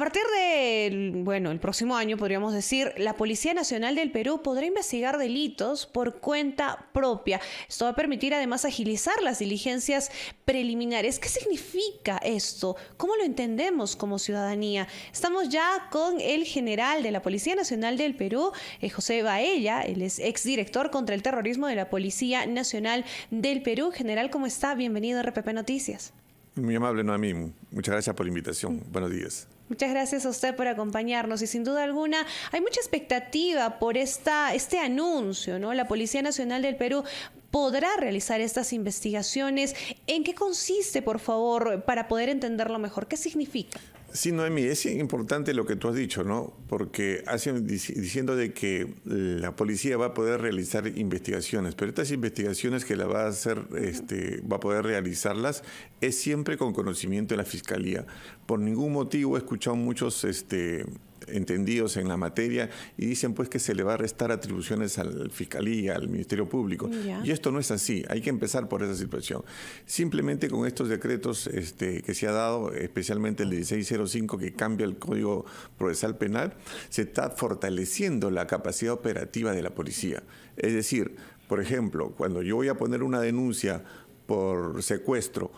A partir del bueno, el próximo año podríamos decir, la Policía Nacional del Perú podrá investigar delitos por cuenta propia. Esto va a permitir además agilizar las diligencias preliminares. ¿Qué significa esto? ¿Cómo lo entendemos como ciudadanía? Estamos ya con el general de la Policía Nacional del Perú, eh, José Baella, él es exdirector contra el terrorismo de la Policía Nacional del Perú. General, ¿cómo está? Bienvenido a RPP Noticias. Muy amable, no a mí. Muchas gracias por la invitación. Buenos días. Muchas gracias a usted por acompañarnos y sin duda alguna hay mucha expectativa por esta, este anuncio, ¿no? La Policía Nacional del Perú podrá realizar estas investigaciones. ¿En qué consiste, por favor, para poder entenderlo mejor? ¿Qué significa? Sí, Noemi, es importante lo que tú has dicho, ¿no? Porque hacen diciendo de que la policía va a poder realizar investigaciones, pero estas investigaciones que la va a hacer, este, va a poder realizarlas, es siempre con conocimiento de la fiscalía. Por ningún motivo he escuchado muchos este, entendidos en la materia y dicen pues que se le va a restar atribuciones al Fiscalía, al Ministerio Público. Y esto no es así, hay que empezar por esa situación. Simplemente con estos decretos este, que se ha dado, especialmente el 1605 que cambia el Código Procesal Penal, se está fortaleciendo la capacidad operativa de la policía. Es decir, por ejemplo, cuando yo voy a poner una denuncia por secuestro,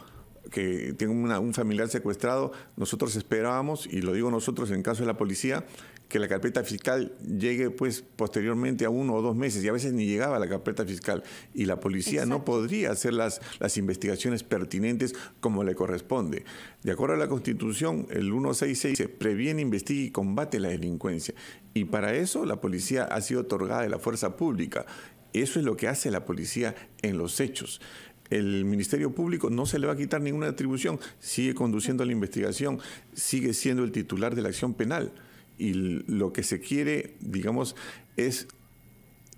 que tiene un familiar secuestrado, nosotros esperábamos, y lo digo nosotros en caso de la policía, que la carpeta fiscal llegue pues posteriormente a uno o dos meses y a veces ni llegaba la carpeta fiscal y la policía no podría hacer las, las investigaciones pertinentes como le corresponde. De acuerdo a la Constitución, el 166 previene, investiga y combate la delincuencia y para eso la policía ha sido otorgada de la fuerza pública. Eso es lo que hace la policía en los hechos el Ministerio Público no se le va a quitar ninguna atribución, sigue conduciendo la investigación, sigue siendo el titular de la acción penal. Y lo que se quiere, digamos, es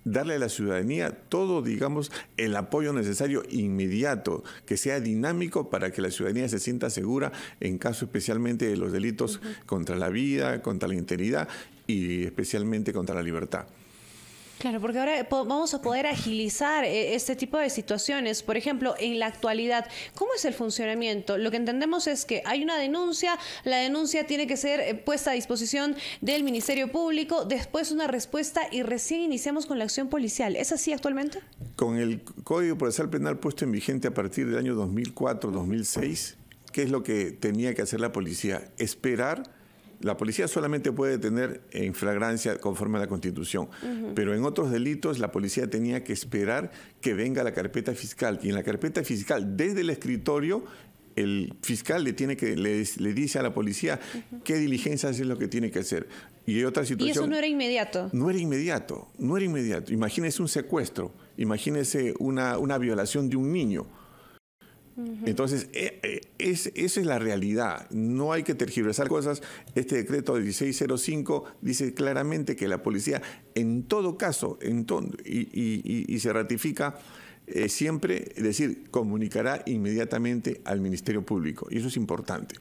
darle a la ciudadanía todo, digamos, el apoyo necesario inmediato, que sea dinámico para que la ciudadanía se sienta segura en caso especialmente de los delitos contra la vida, contra la integridad y especialmente contra la libertad. Claro, porque ahora eh, vamos a poder agilizar eh, este tipo de situaciones. Por ejemplo, en la actualidad, ¿cómo es el funcionamiento? Lo que entendemos es que hay una denuncia, la denuncia tiene que ser eh, puesta a disposición del Ministerio Público, después una respuesta y recién iniciamos con la acción policial. ¿Es así actualmente? Con el Código Procesal Penal puesto en vigente a partir del año 2004-2006, ¿qué es lo que tenía que hacer la policía? Esperar la policía solamente puede detener en flagrancia conforme a la Constitución, pero en otros delitos la policía tenía que esperar que venga la carpeta fiscal y en la carpeta fiscal desde el escritorio el fiscal le tiene que le, dice a la policía qué diligencias es lo que tiene que hacer. Y hay otra situación. Y eso no era inmediato. No era inmediato, no era inmediato. Imagínese un secuestro, imagínese una, una violación de un niño entonces, e, e, esa es la realidad. No hay que tergiversar cosas. Este decreto de 1605 dice claramente que la policía, en todo caso, en y, se ratifica eh, siempre, es decir, comunicará inmediatamente al Ministerio Público. Y eso es importante.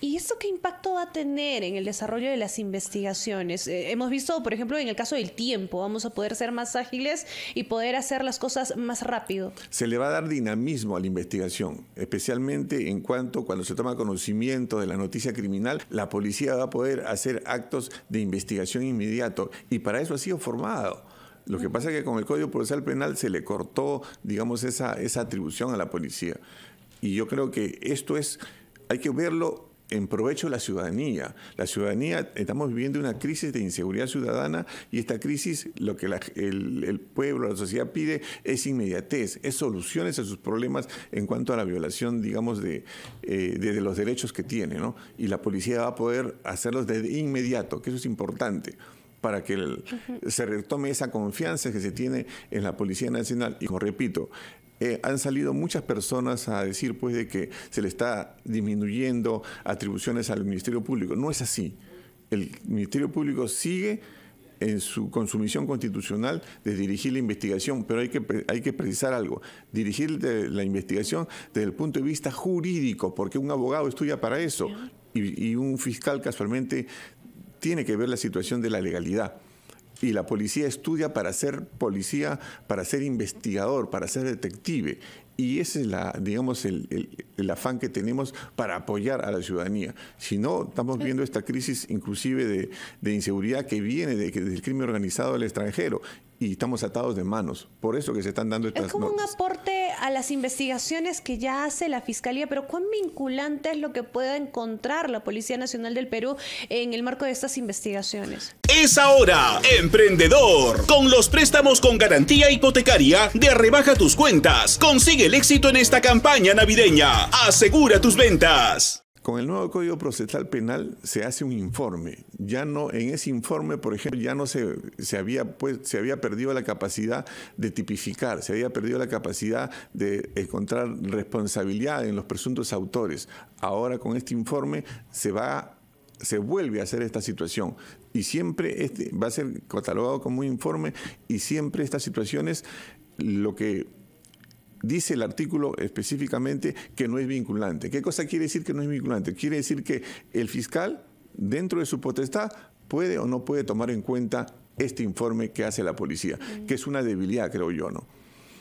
¿Y esto qué impacto va a tener en el desarrollo de las investigaciones? Eh, hemos visto, por ejemplo, en el caso del tiempo, vamos a poder ser más ágiles y poder hacer las cosas más rápido. Se le va a dar dinamismo a la investigación, especialmente en cuanto cuando se toma conocimiento de la noticia criminal, la policía va a poder hacer actos de investigación inmediato y para eso ha sido formado. Lo que pasa es que con el Código Procesal Penal se le cortó, digamos, esa, esa atribución a la policía. Y yo creo que esto es, hay que verlo en provecho de la ciudadanía. La ciudadanía, estamos viviendo una crisis de inseguridad ciudadana y esta crisis, lo que el, pueblo, la sociedad pide es inmediatez, es soluciones a sus problemas en cuanto a la violación, digamos, de, eh, los derechos que tiene, ¿no? Y la policía va a poder hacerlos de inmediato, que eso es importante para que se retome esa confianza que se tiene en la Policía Nacional. Y como repito, eh, han salido muchas personas a decir pues de que se le está disminuyendo atribuciones al Ministerio Público. No es así. El Ministerio Público sigue en su, con su misión constitucional de dirigir la investigación, pero hay que, hay que precisar algo, dirigir la investigación desde el punto de vista jurídico, porque un abogado estudia para eso y un fiscal casualmente tiene que ver la situación de la legalidad y la policía estudia para ser policía, para ser investigador, para ser detective. Y ese es la, digamos, el, afán que tenemos para apoyar a la ciudadanía. Si no, estamos viendo esta crisis inclusive de, inseguridad que viene de, que del crimen organizado del extranjero y estamos atados de manos. Por eso que se están dando estas... Es como un aporte a las investigaciones que ya hace la Fiscalía, pero ¿cuán vinculante es lo que pueda encontrar la Policía Nacional del Perú en el marco de estas investigaciones? Es ahora, emprendedor, con los préstamos con garantía hipotecaria de Rebaja tus cuentas. Consigue el éxito en esta campaña navideña. Asegura tus ventas. Con el nuevo Código Procesal Penal se hace un informe. Ya no, en ese informe, por ejemplo, ya no se, se, había, pues, se había perdido la capacidad de tipificar, se había perdido la capacidad de encontrar responsabilidad en los presuntos autores. Ahora con este informe se va se vuelve a hacer esta situación y siempre este va a ser catalogado como un informe y siempre estas situaciones lo que dice el artículo específicamente que no es vinculante. ¿Qué cosa quiere decir que no es vinculante? Quiere decir que el fiscal, dentro de su potestad, puede o no puede tomar en cuenta este informe que hace la policía, que es una debilidad, creo yo, ¿no?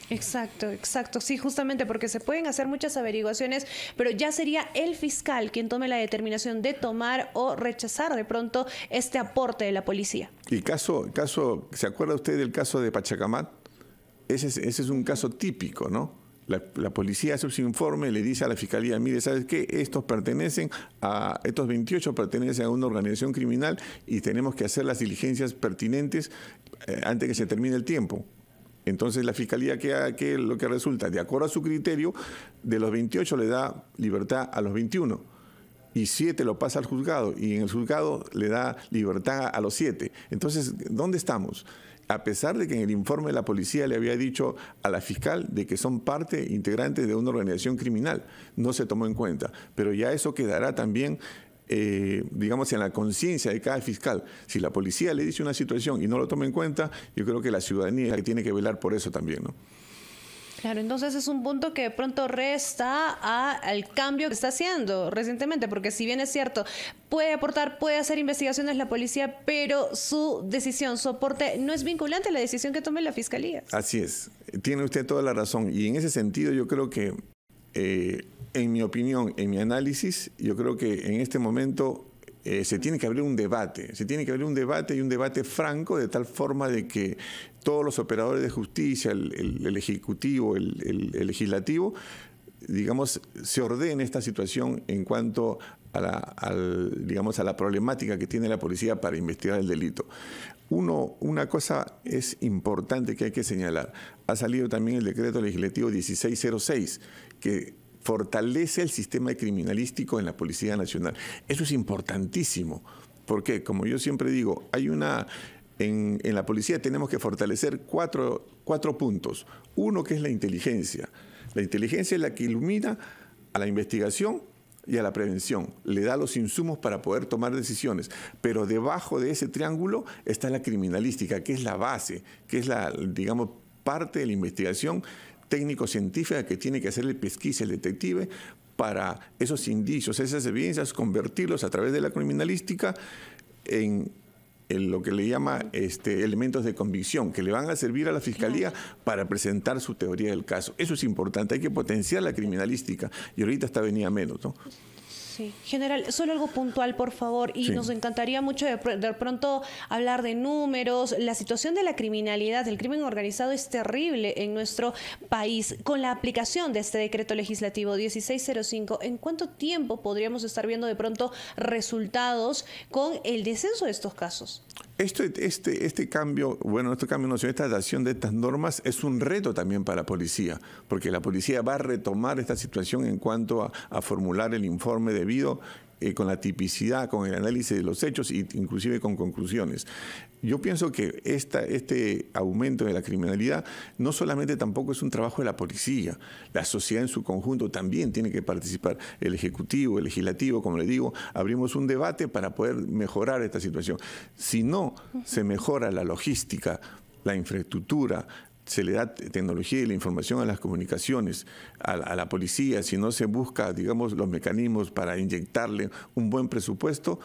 Exacto, exacto. Sí, justamente porque se pueden hacer muchas averiguaciones, pero ya sería el fiscal quien tome la determinación de tomar o rechazar de pronto este aporte de la policía. Y caso, caso ¿se acuerda usted del caso de Pachacamat? Ese es, un caso típico, ¿no? La, policía hace su informe, le dice a la fiscalía, mire, ¿sabes qué? Estos pertenecen a, estos 28 pertenecen a una organización criminal y tenemos que hacer las diligencias pertinentes eh, antes que se termine el tiempo. Entonces la fiscalía, ¿qué, ¿qué, lo que resulta? De acuerdo a su criterio, de los 28 le da libertad a los 21 y 7 lo pasa al juzgado y en el juzgado le da libertad a los 7. Entonces, ¿dónde estamos? a pesar de que en el informe la policía le había dicho a la fiscal de que son parte integrante de una organización criminal. No se tomó en cuenta, pero ya eso quedará también, eh, digamos, en la conciencia de cada fiscal. Si la policía le dice una situación y no lo toma en cuenta, yo creo que la ciudadanía tiene que velar por eso también, ¿no? Claro, entonces es un punto que de pronto resta al cambio que está haciendo recientemente, porque si bien es cierto, puede aportar, puede hacer investigaciones la policía, pero su decisión, su aporte, no es vinculante a la decisión que tome la fiscalía. Así es, tiene usted toda la razón. Y en ese sentido yo creo que, eh, en mi opinión, en mi análisis, yo creo que en este momento eh, se tiene que abrir un debate, se tiene que abrir un debate y un debate franco de tal forma de que todos los operadores de justicia, el, ejecutivo, el, legislativo, digamos, se ordene esta situación en cuanto a la, digamos, a la problemática que tiene la policía para investigar el delito. Uno, una cosa es importante que hay que señalar. Ha salido también el decreto legislativo 1606, que fortalece el sistema criminalístico en la Policía Nacional. Eso es importantísimo, porque como yo siempre digo, hay una... En, la policía tenemos que fortalecer cuatro, cuatro puntos. Uno que es la inteligencia. La inteligencia es la que ilumina a la investigación y a la prevención, le da los insumos para poder tomar decisiones. Pero debajo de ese triángulo está la criminalística, que es la base, que es la, digamos, parte de la investigación técnico-científica que tiene que hacer el pesquisa, el detective, para esos indicios, esas evidencias, convertirlos a través de la criminalística en, lo que le llama este, elementos de convicción, que le van a servir a la fiscalía para presentar su teoría del caso. Eso es importante, hay que potenciar la criminalística y ahorita está venía menos. ¿no? general, solo algo puntual, por favor, y nos encantaría mucho de, pronto hablar de números. La situación de la criminalidad, del crimen organizado es terrible en nuestro país. Con la aplicación de este decreto legislativo 1605, ¿en cuánto tiempo podríamos estar viendo de pronto resultados con el descenso de estos casos? Este, este, este cambio, bueno, este cambio no esta adaptación de estas normas es un reto también para la policía, porque la policía va a retomar esta situación en cuanto a formular el informe de eh, con la tipicidad, con el análisis de los hechos e inclusive con conclusiones. Yo pienso que este aumento de la criminalidad no solamente tampoco es un trabajo de la policía, la sociedad en su conjunto también tiene que participar, el Ejecutivo, el Legislativo, como le digo, abrimos un debate para poder mejorar esta situación. Si no se mejora la logística, la infraestructura, se le da tecnología y la información a las comunicaciones, a, la policía, si no se busca, digamos, los mecanismos para inyectarle un buen presupuesto,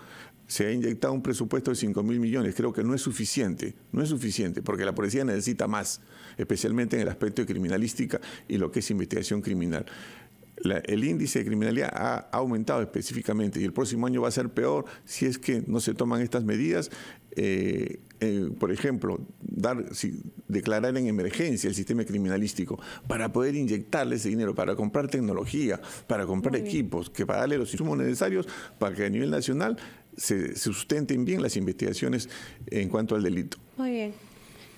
se ha inyectado un presupuesto de 5 mil millones. Creo que no es suficiente, no es suficiente, porque la policía necesita más, especialmente en el aspecto de criminalística y lo que es investigación criminal. el índice de criminalidad ha, aumentado específicamente y el próximo año va a ser peor si es que no se toman estas medidas eh, eh, por ejemplo, dar, si, declarar en emergencia el sistema criminalístico para poder inyectarle ese dinero, para comprar tecnología, para comprar equipos, que para darle los insumos necesarios para que a nivel nacional se sustenten bien las investigaciones en cuanto al delito. Muy bien.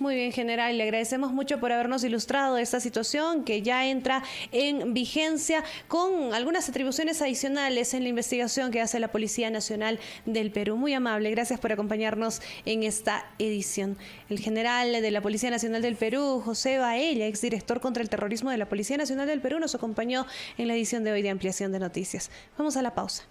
Muy bien, general. Le agradecemos mucho por habernos ilustrado esta situación que ya entra en vigencia con algunas atribuciones adicionales en la investigación que hace la Policía Nacional del Perú. Muy amable. Gracias por acompañarnos en esta edición. El general de la Policía Nacional del Perú, José Baella, exdirector contra el terrorismo de la Policía Nacional del Perú, nos acompañó en la edición de hoy de Ampliación de Noticias. Vamos a la pausa.